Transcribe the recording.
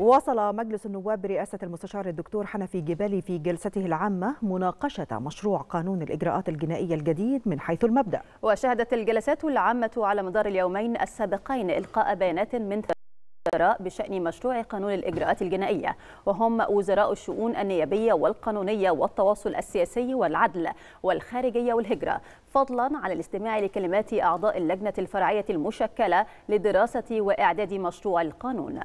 وصل مجلس النواب برئاسة المستشار الدكتور حنفي جبالي في جلسته العامة مناقشة مشروع قانون الإجراءات الجنائية الجديد من حيث المبدأ وشهدت الجلسات العامة على مدار اليومين السابقين إلقاء بيانات من وزراء بشأن مشروع قانون الإجراءات الجنائية وهم وزراء الشؤون النيابية والقانونية والتواصل السياسي والعدل والخارجية والهجرة فضلا عن الاستماع لكلمات أعضاء اللجنة الفرعية المشكلة لدراسة وإعداد مشروع القانون